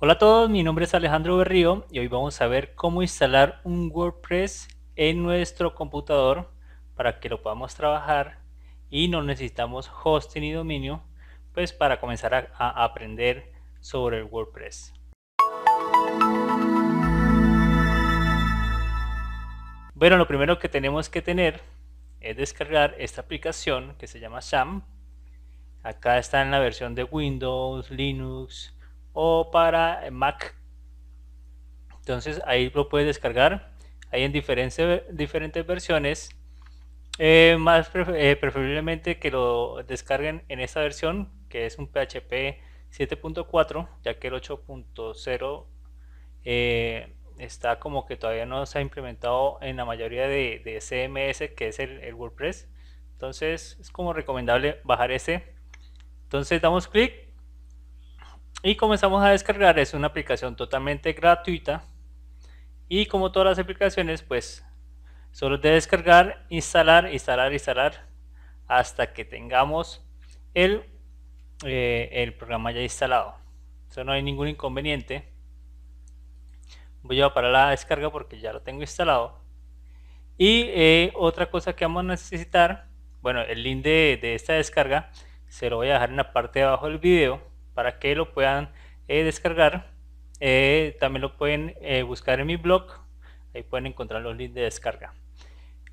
Hola a todos, mi nombre es Alejandro Berrío y hoy vamos a ver cómo instalar un WordPress en nuestro computador para que lo podamos trabajar y no necesitamos hosting y dominio pues para comenzar a, aprender sobre el WordPress. Bueno, lo primero que tenemos que tener es descargar esta aplicación que se llama SAM. Acá está en la versión de Windows, Linux, o para Mac. Entonces ahí lo puedes descargar. Hay en diferentes, diferentes versiones. Eh, más eh, preferiblemente que lo descarguen en esta versión, que es un PHP 7.4, ya que el 8.0 eh, está como que todavía no se ha implementado en la mayoría de, CMS, que es el, el, WordPress. Entonces es como recomendable bajar ese. Entonces damos clic y comenzamos a descargar. Es una aplicación totalmente gratuita y como todas las aplicaciones, pues solo de descargar, instalar, instalar, instalar hasta que tengamos el, eh, el programa ya instalado. Eso no hay ningún inconveniente. Voy a parar la descarga porque ya lo tengo instalado. Y eh, otra cosa que vamos a necesitar, bueno, el link de, de esta descarga se lo voy a dejar en la parte de abajo del video para que lo puedan eh, descargar. Eh, también lo pueden eh, buscar en mi blog, ahí pueden encontrar los links de descarga.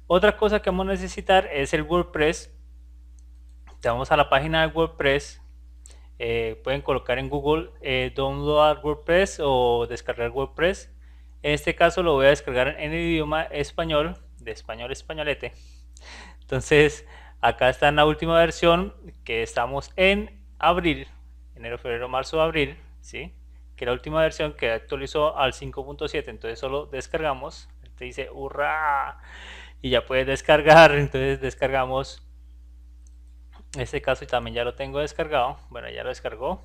Otra cosa que vamos a necesitar es el WordPress. vamos a la página de WordPress, pueden colocar en Google download WordPress o descargar WordPress. En este caso lo voy a descargar en el idioma español, de español españolete. Entonces acá está en la última versión que estamos en abril enero, febrero, marzo, abril, ¿sí? que la última versión que actualizó al 5.7, entonces solo descargamos, te dice hurra y ya puedes descargar, entonces descargamos este caso y también ya lo tengo descargado, bueno ya lo descargó,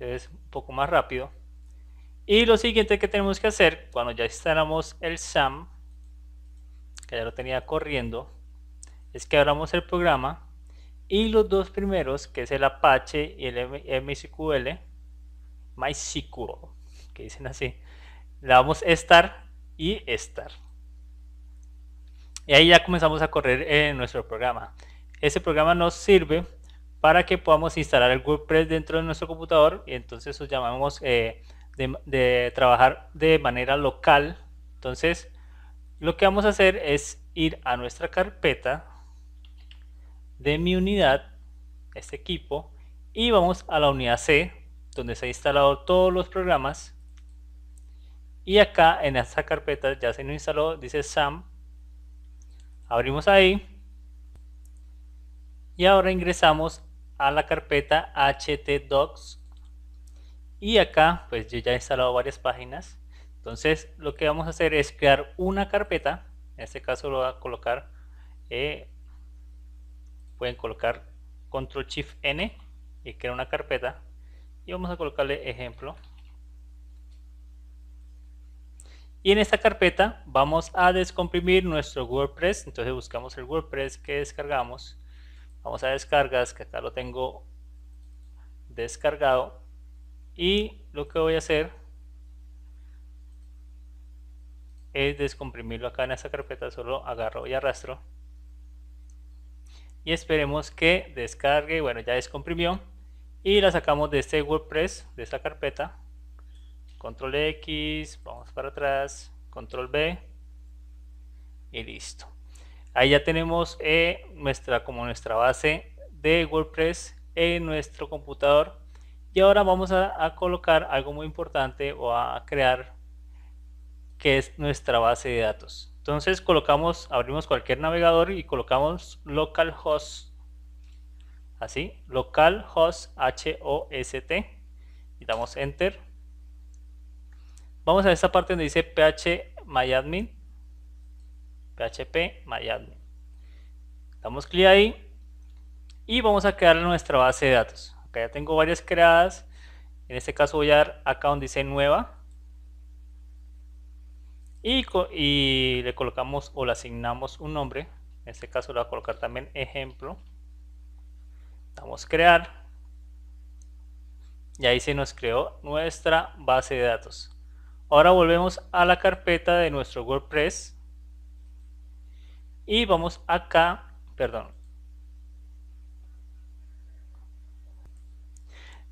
es un poco más rápido. Y lo siguiente que tenemos que hacer cuando ya instalamos el SAM, que ya lo tenía corriendo, es que abramos el programa y los dos primeros, que es el Apache y el MySQL, MySQL, que dicen así, le damos estar y estar. Y ahí ya comenzamos a correr en nuestro programa. Ese programa nos sirve para que podamos instalar el WordPress dentro de nuestro computador y entonces eso llamamos eh, de trabajar de manera local. Entonces, lo que vamos a hacer es ir a nuestra carpeta de mi unidad, este equipo, y vamos a la unidad C, donde se han instalado todos los programas. Y acá en esta carpeta ya se nos instaló, dice SAM. Abrimos ahí. Y ahora ingresamos a la carpeta htdocs. Y acá, pues yo ya he instalado varias páginas. Entonces, lo que vamos a hacer es crear una carpeta. En este caso lo voy a colocar eh, pueden colocar control shift n y crear una carpeta y vamos a colocarle ejemplo y en esta carpeta vamos a descomprimir nuestro WordPress entonces buscamos el WordPress que descargamos vamos a descargas que acá lo tengo descargado y lo que voy a hacer es descomprimirlo acá en esta carpeta solo agarro y arrastro y esperemos que descargue, bueno ya descomprimió y la sacamos de este WordPress, de esta carpeta control X, vamos para atrás, control B y listo ahí ya tenemos eh, nuestra, como nuestra base de WordPress en nuestro computador y ahora vamos a colocar algo muy importante o a crear que es nuestra base de datos entonces colocamos, abrimos cualquier navegador y colocamos localhost. Así, localhost H-O-S-T. Y damos enter. Vamos a esta parte donde dice phmyadmin. php myadmin. Damos clic ahí. Y vamos a crear nuestra base de datos. Acá ya tengo varias creadas. En este caso voy a dar acá donde dice nueva y, le colocamos o le asignamos un nombre, en este caso le voy a colocar también ejemplo, damos crear y ahí se nos creó nuestra base de datos. Ahora volvemos a la carpeta de nuestro WordPress y vamos acá, perdón,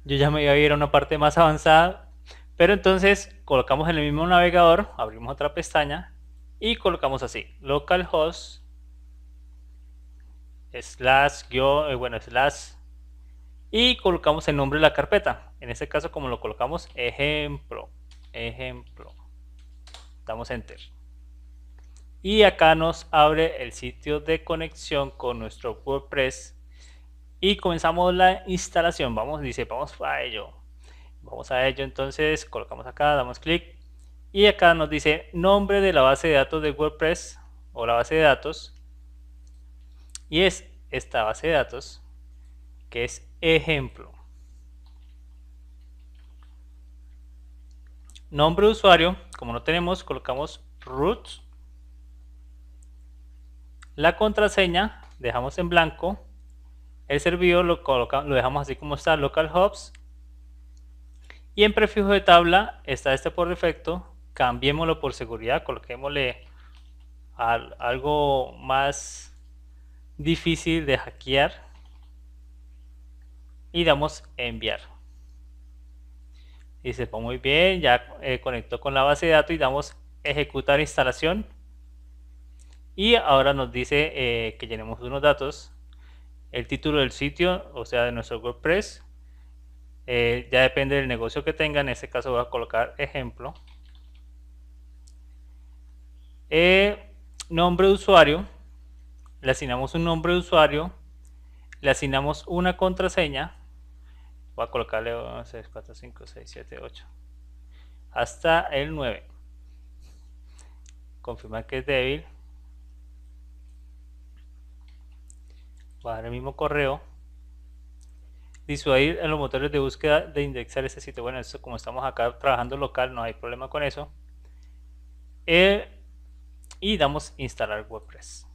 yo ya me iba a ir a una parte más avanzada, pero entonces colocamos en el mismo navegador, abrimos otra pestaña y colocamos así, localhost slash, yo, eh, bueno, slash y colocamos el nombre de la carpeta. En este caso, como lo colocamos, ejemplo, ejemplo. Damos enter. Y acá nos abre el sitio de conexión con nuestro WordPress y comenzamos la instalación. Vamos, dice, vamos a ello. Vamos a ello entonces, colocamos acá, damos clic y acá nos dice nombre de la base de datos de WordPress o la base de datos y es esta base de datos que es ejemplo. Nombre de usuario, como no tenemos, colocamos root. La contraseña dejamos en blanco. El servidor lo, lo dejamos así como está, local hubs y en prefijo de tabla está este por defecto, cambiémoslo por seguridad, coloquémosle algo más difícil de hackear y damos enviar. Y se pone muy bien, ya eh, conectó con la base de datos y damos ejecutar instalación. Y ahora nos dice eh, que llenemos unos datos, el título del sitio, o sea de nuestro WordPress, eh, ya depende del negocio que tenga. En este caso voy a colocar ejemplo. Eh, nombre de usuario. Le asignamos un nombre de usuario. Le asignamos una contraseña. Voy a colocarle 6, 4, 5, 6, 8. Hasta el 9. confirma que es débil. a dar el mismo correo disuadir en los motores de búsqueda de indexar ese sitio. Bueno, esto, como estamos acá trabajando local, no hay problema con eso. Eh, y damos instalar WordPress.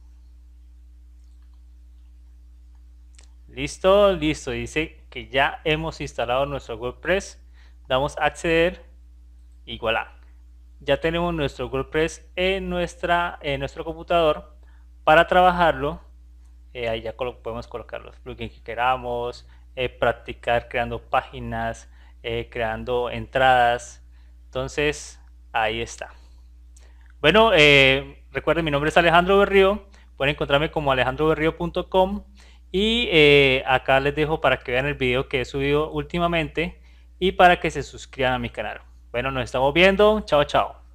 Listo, listo. Dice que ya hemos instalado nuestro WordPress. Damos acceder y voilà. Ya tenemos nuestro WordPress en, nuestra, en nuestro computador. Para trabajarlo, eh, ahí ya podemos colocar los plugins que queramos, eh, practicar creando páginas, eh, creando entradas. Entonces, ahí está. Bueno, eh, recuerden, mi nombre es Alejandro Berrío. Pueden encontrarme como alejandroberrío.com. Y acá les dejo para que vean el video que he subido últimamente y para que se suscriban a mi canal. Bueno, nos estamos viendo. Chao, chao.